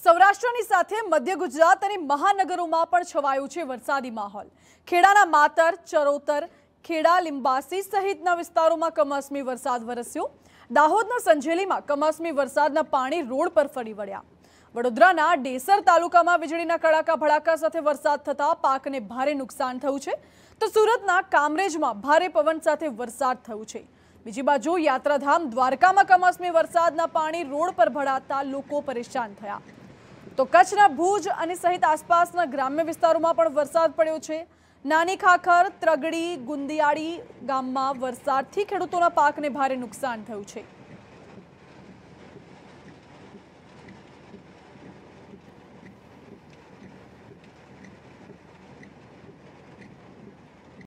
સૌરાષ્ટ્રની સાથે મધ્ય ગુજરાત અને મહાનગરોમાં પણ છવાયો છે વરસાદી માહોલ ખેડાના માતર ચરોતર ખેડા લિંબાસી સહિતના વિસ્તારોમાં કમોસમી વરસાદ વરસ્યો દાહોદના સંજેલીમાં કમોસમી વરસાદના પાણી રોડ પર ફરી વળ્યા વડોદરાના ડેસર તાલુકામાં વીજળીના કડાકા ભડાકા સાથે વરસાદ થતાં પાકને ભારે નુકસાન થયું છે તો સુરતના કામરેજમાં ભારે પવન સાથે વરસાદ થયો છે બીજી બાજુ યાત્રાધામ દ્વારકામાં કમોસમી વરસાદના પાણી રોડ પર ભળાતા લોકો પરેશાન થયા તો કચ્છના ભુજ અને સહિત આસપાસના ગ્રામ્ય વિસ્તારોમાં પણ વરસાદ પડ્યો છે નાની ખાખર ત્રગડી ગુંદિયાળી ગામમાં વરસાદથી ખેડૂતોના પાકને ભારે નુકસાન થયું છે